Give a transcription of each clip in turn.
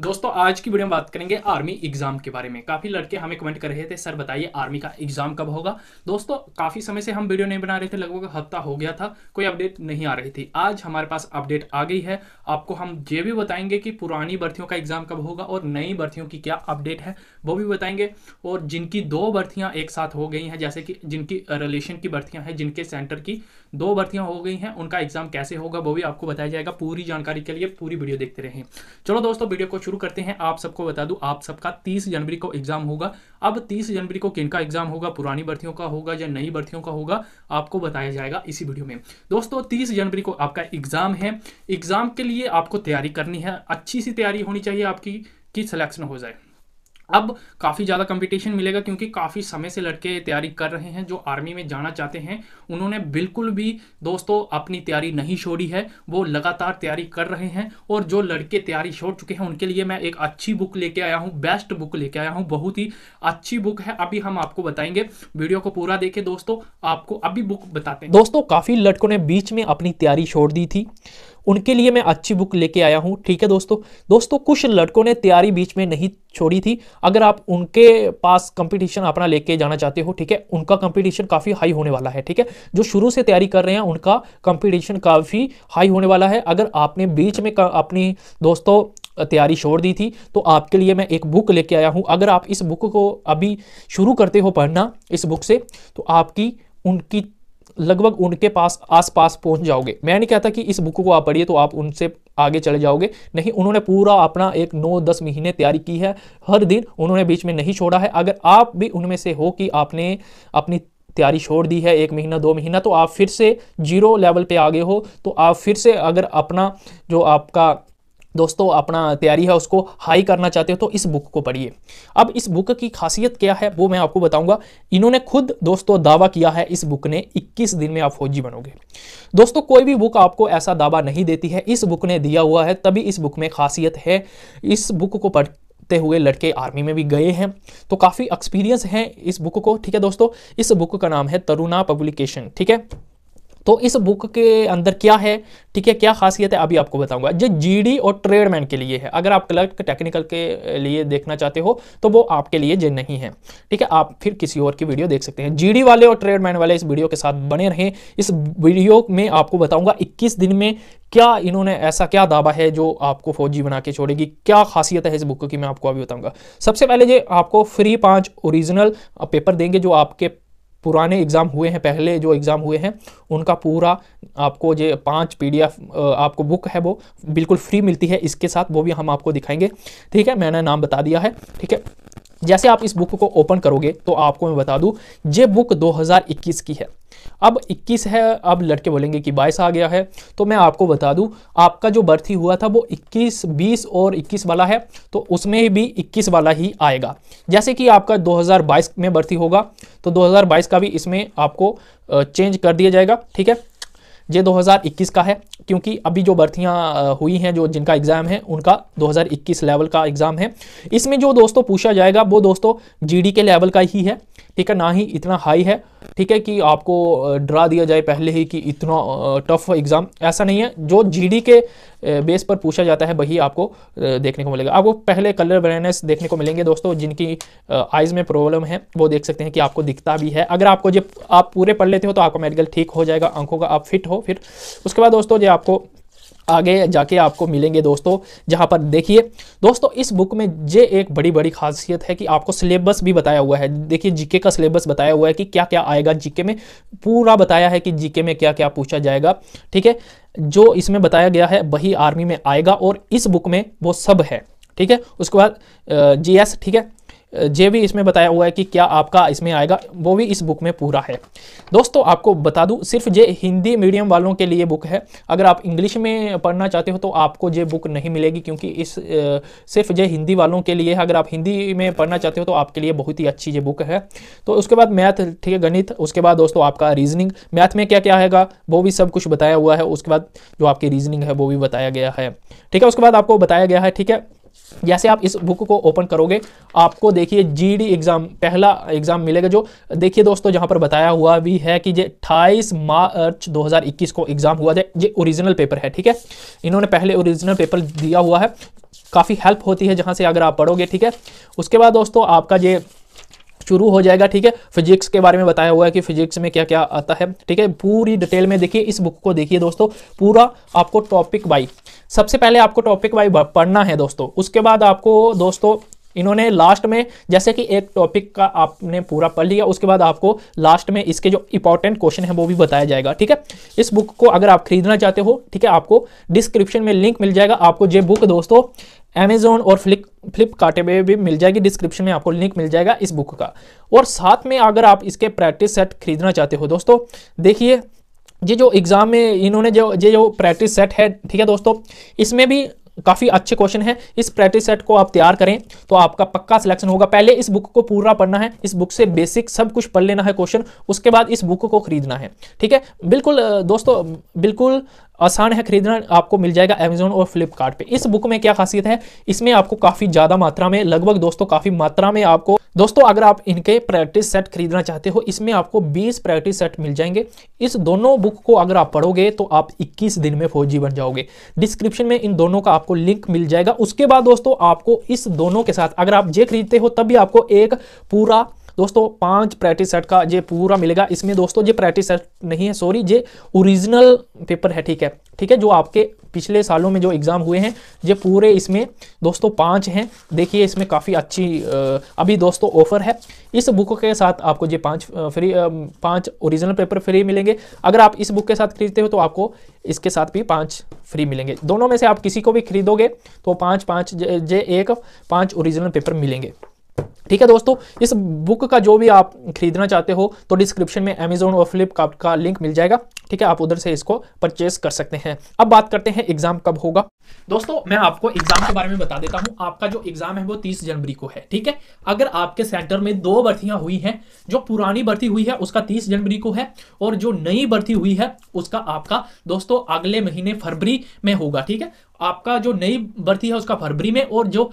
दोस्तों आज की वीडियो में बात करेंगे आर्मी एग्जाम के बारे में काफी लड़के हमें कमेंट कर रहे थे सर बताइए आर्मी का एग्जाम कब होगा दोस्तों काफी समय से हम वीडियो नहीं बना रहे थे लगभग हफ्ता हो गया था कोई अपडेट नहीं आ रही थी आज हमारे पास अपडेट आ गई है आपको हम ये भी बताएंगे कि पुरानी भर्तियों का एग्जाम कब होगा और नई भर्तियों की क्या अपडेट है वो भी बताएंगे और जिनकी दो भर्तियाँ एक साथ हो गई हैं जैसे कि जिनकी रिलेशन की भर्तियाँ हैं जिनके सेंटर की दो भर्तियाँ हो गई हैं उनका एग्जाम कैसे होगा वो भी आपको बताया जाएगा पूरी जानकारी के लिए पूरी वीडियो देखते रहें चलो दोस्तों वीडियो को शुरू करते हैं आप सबको बता दूं आप सबका 30 जनवरी को एग्जाम होगा अब 30 जनवरी को किनका एग्जाम होगा पुरानी भर्तियों का होगा या नई भर्तियों का होगा आपको बताया जाएगा इसी वीडियो में दोस्तों 30 जनवरी को आपका एग्जाम है एग्जाम के लिए आपको तैयारी करनी है अच्छी सी तैयारी होनी चाहिए आपकी कि सिलेक्शन हो जाए अब काफ़ी ज़्यादा कंपटीशन मिलेगा क्योंकि काफ़ी समय से लड़के तैयारी कर रहे हैं जो आर्मी में जाना चाहते हैं उन्होंने बिल्कुल भी दोस्तों अपनी तैयारी नहीं छोड़ी है वो लगातार तैयारी कर रहे हैं और जो लड़के तैयारी छोड़ चुके हैं उनके लिए मैं एक अच्छी बुक लेके आया हूँ बेस्ट बुक लेके आया हूँ बहुत ही अच्छी बुक है अभी हम आपको बताएंगे वीडियो को पूरा देखे दोस्तों आपको अभी बुक बताते हैं दोस्तों काफ़ी लड़कों ने बीच में अपनी तैयारी छोड़ दी थी उनके लिए मैं अच्छी बुक लेके आया हूँ ठीक है दोस्तों दोस्तों कुछ लड़कों ने तैयारी बीच में नहीं छोड़ी थी अगर आप उनके पास कंपटीशन अपना लेके जाना चाहते हो ठीक है उनका कंपटीशन काफ़ी हाई होने वाला है ठीक है जो शुरू से तैयारी कर रहे हैं उनका कंपटीशन काफ़ी हाई होने वाला है अगर आपने बीच में अपनी दोस्तों तैयारी छोड़ दी थी तो आपके लिए मैं एक बुक लेके आया हूँ अगर आप इस बुक को अभी शुरू करते हो पढ़ना इस बुक से तो आपकी उनकी लगभग उनके पास आसपास पहुंच जाओगे मैं नहीं कहता कि इस बुक को आप पढ़िए तो आप उनसे आगे चले जाओगे नहीं उन्होंने पूरा अपना एक नौ दस महीने तैयारी की है हर दिन उन्होंने बीच में नहीं छोड़ा है अगर आप भी उनमें से हो कि आपने अपनी तैयारी छोड़ दी है एक महीना दो महीना तो आप फिर से जीरो लेवल पे आ गए हो तो आप फिर से अगर अपना जो आपका दोस्तों अपना तैयारी है उसको हाई करना चाहते हो तो इस बुक को पढ़िए अब इस बुक की खासियत क्या है वो मैं आपको बताऊंगा इन्होंने खुद दोस्तों दावा किया है इस बुक ने 21 दिन में आप फौजी बनोगे दोस्तों कोई भी बुक आपको ऐसा दावा नहीं देती है इस बुक ने दिया हुआ है तभी इस बुक में खासियत है इस बुक को पढ़ ते हुए लड़के आर्मी में भी गए हैं तो काफ़ी एक्सपीरियंस है इस बुक को ठीक है दोस्तों इस बुक का नाम है तरुणा पब्लिकेशन ठीक है तो इस बुक के अंदर क्या है ठीक है क्या खासियत है अभी आपको बताऊंगा जो जीडी और ट्रेडमैन के लिए है अगर आप क्लर्क टेक्निकल के लिए देखना चाहते हो तो वो आपके लिए जे नहीं है ठीक है आप फिर किसी और की वीडियो देख सकते हैं जीडी वाले और ट्रेडमैन वाले इस वीडियो के साथ बने रहें इस वीडियो में आपको बताऊंगा इक्कीस दिन में क्या इन्होंने ऐसा क्या दावा है जो आपको फौजी बना के छोड़ेगी क्या खासियत है इस बुक की मैं आपको अभी बताऊंगा सबसे पहले ये आपको फ्री पांच ओरिजिनल पेपर देंगे जो आपके पुराने एग्ज़ाम हुए हैं पहले जो एग्ज़ाम हुए हैं उनका पूरा आपको जो पाँच पीडीएफ आपको बुक है वो बिल्कुल फ्री मिलती है इसके साथ वो भी हम आपको दिखाएंगे ठीक है मैंने नाम बता दिया है ठीक है जैसे आप इस बुक को ओपन करोगे तो आपको मैं बता दूं ये बुक 2021 की है अब 21 है अब लड़के बोलेंगे कि 22 आ गया है तो मैं आपको बता दूं आपका जो बर्थ ही हुआ था वो 21 20 और 21 वाला है तो उसमें भी 21 वाला ही आएगा जैसे कि आपका 2022 में बर्थ ही होगा तो 2022 का भी इसमें आपको चेंज कर दिया जाएगा ठीक है ये 2021 का है क्योंकि अभी जो भर्तियाँ हुई हैं जो जिनका एग्ज़ाम है उनका 2021 लेवल का एग्ज़ाम है इसमें जो दोस्तों पूछा जाएगा वो दोस्तों जीडी के लेवल का ही है ठीक है ना ही इतना हाई है ठीक है कि आपको ड्रा दिया जाए पहले ही कि इतना टफ एग्ज़ाम ऐसा नहीं है जो जीडी के बेस पर पूछा जाता है वही आपको देखने को मिलेगा आपको पहले कलर ब्राइटनेस देखने को मिलेंगे दोस्तों जिनकी आइज़ में प्रॉब्लम है वो देख सकते हैं कि आपको दिखता भी है अगर आपको जब आप पूरे पढ़ लेते हो तो आपका मेडिकल ठीक हो जाएगा आंखों का आप फिट हो फिर उसके बाद दोस्तों जो आपको आगे जाके आपको मिलेंगे दोस्तों जहाँ पर देखिए दोस्तों इस बुक में ये एक बड़ी बड़ी खासियत है कि आपको सिलेबस भी बताया हुआ है देखिए जीके का सिलेबस बताया हुआ है कि क्या क्या आएगा जीके में पूरा बताया है कि जीके में क्या क्या पूछा जाएगा ठीक है जो इसमें बताया गया है वही आर्मी में आएगा और इस बुक में वो सब है ठीक है उसके बाद जी ठीक है जे भी इसमें बताया हुआ है कि क्या आपका इसमें आएगा वो भी इस बुक में पूरा है दोस्तों आपको बता दूं सिर्फ ये हिंदी मीडियम वालों के लिए बुक है अगर आप इंग्लिश में पढ़ना चाहते हो तो आपको ये बुक नहीं मिलेगी क्योंकि इस सिर्फ ये हिंदी वालों के लिए है अगर आप हिंदी में पढ़ना चाहते हो तो आपके लिए बहुत ही अच्छी ये बुक है तो उसके बाद मैथ ठीक है गणित उसके बाद दोस्तों आपका रीजनिंग मैथ में क्या क्या आएगा वो भी सब कुछ बताया हुआ है उसके बाद जो आपकी रीजनिंग है वो भी बताया गया है ठीक है उसके बाद आपको बताया गया है ठीक है जैसे आप इस बुक को ओपन करोगे आपको देखिए जीडी एग्ज़ाम पहला एग्ज़ाम मिलेगा जो देखिए दोस्तों जहां पर बताया हुआ भी है कि जो अट्ठाईस मार्च 2021 को एग्ज़ाम हुआ था ये ओरिजिनल पेपर है ठीक है इन्होंने पहले ओरिजिनल पेपर दिया हुआ है काफ़ी हेल्प होती है जहां से अगर आप पढ़ोगे ठीक है उसके बाद दोस्तों आपका ये शुरू हो जाएगा ठीक है फिजिक्स के बारे में बताया हुआ है कि फिजिक्स में क्या क्या आता है ठीक है पूरी डिटेल में देखिए इस बुक को देखिए दोस्तों पूरा आपको टॉपिक वाई सबसे पहले आपको टॉपिक वाई पढ़ना है दोस्तों उसके बाद आपको दोस्तों इन्होंने लास्ट में जैसे कि एक टॉपिक का आपने पूरा पढ़ लिया उसके बाद आपको लास्ट में इसके जो इंपॉर्टेंट क्वेश्चन है वो भी बताया जाएगा ठीक है इस बुक को अगर आप खरीदना चाहते हो ठीक है आपको डिस्क्रिप्शन में लिंक मिल जाएगा आपको ये बुक दोस्तों अमेजोन और फ्लिक फ्लिपकार्ट में भी मिल जाएगी डिस्क्रिप्शन में आपको लिंक मिल जाएगा इस बुक का और साथ में अगर आप इसके प्रैक्टिस सेट खरीदना चाहते हो दोस्तों देखिए ये जो एग्ज़ाम में इन्होंने जो ये जो प्रैक्टिस सेट है ठीक है दोस्तों इसमें भी काफ़ी अच्छे क्वेश्चन है इस प्रैक्टिस सेट को आप तैयार करें तो आपका पक्का सिलेक्शन होगा पहले इस बुक को पूरा पढ़ना है इस बुक से बेसिक सब कुछ पढ़ लेना है क्वेश्चन उसके बाद इस बुक को खरीदना है ठीक है बिल्कुल दोस्तों बिल्कुल आसान है खरीदना आपको मिल जाएगा अमेजोन और फ्लिपकार्ट इस बुक में क्या खासियत है इसमें आपको काफ़ी ज़्यादा मात्रा में लगभग दोस्तों काफ़ी मात्रा में आपको दोस्तों अगर आप इनके प्रैक्टिस सेट खरीदना चाहते हो इसमें आपको 20 प्रैक्टिस सेट मिल जाएंगे इस दोनों बुक को अगर आप पढ़ोगे तो आप 21 दिन में फौजी बन जाओगे डिस्क्रिप्शन में इन दोनों का आपको लिंक मिल जाएगा उसके बाद दोस्तों आपको इस दोनों के साथ अगर आप जे खरीदते हो तब भी आपको एक पूरा दोस्तों पांच प्रैक्टिस सेट का ये पूरा मिलेगा इसमें दोस्तों ये प्रैक्टिस सेट नहीं है सॉरी ये ओरिजिनल पेपर है ठीक है ठीक है जो आपके पिछले सालों में जो एग्ज़ाम हुए हैं ये पूरे इसमें दोस्तों पाँच हैं देखिए इसमें काफ़ी अच्छी अभी दोस्तों ऑफर है इस बुक के साथ आपको ये पाँच फ्री पाँच ओरिजिनल पेपर फ्री मिलेंगे अगर आप इस बुक के साथ खरीदते हो तो आपको इसके साथ भी पाँच फ्री मिलेंगे दोनों में से आप किसी को भी खरीदोगे तो पाँच पाँच जे एक पाँच ओरिजिनल पेपर मिलेंगे ठीक है दोस्तों इस बुक का जो भी आप खरीदना चाहते हो तो डिस्क्रिप्शन में अमेजोन और फ्लिपकार्ट का लिंक मिल जाएगा ठीक है आप उधर से इसको परचेस कर सकते हैं अब बात करते हैं एग्जाम कब होगा दोस्तों मैं आपको एग्जाम के बारे में बता देता हूं आपका जो एग्जाम है वो 30 जनवरी को है ठीक है अगर आपके सेंटर में दो भर्तियां हुई हैं जो पुरानी भर्ती हुई है उसका 30 जनवरी को है और जो नई भर्ती हुई है उसका आपका दोस्तों अगले महीने फरवरी में होगा ठीक है आपका जो नई भर्ती है उसका फरवरी में और जो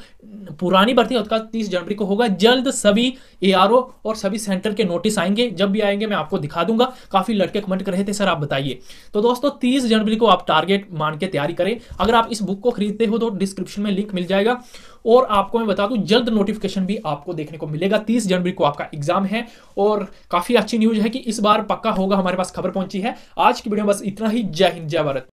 पुरानी भर्ती है उसका तीस जनवरी को होगा जल्द सभी ए और सभी सेंटर के नोटिस आएंगे जब भी आएंगे मैं आपको दिखा दूंगा काफ़ी लड़के कमेंट कर रहे थे सर आप बताइए तो दोस्तों तीस जनवरी को आप टारगेट मान के तैयारी करें अगर आप इस बुक को खरीदते हो तो डिस्क्रिप्शन में लिंक मिल जाएगा और आपको मैं बता दूं जल्द नोटिफिकेशन भी आपको देखने को मिलेगा तीस जनवरी को आपका एग्जाम है और काफी अच्छी न्यूज है कि इस बार पक्का होगा हमारे पास खबर पहुंची है आज की वीडियो बस इतना ही जय हिंद जय भारत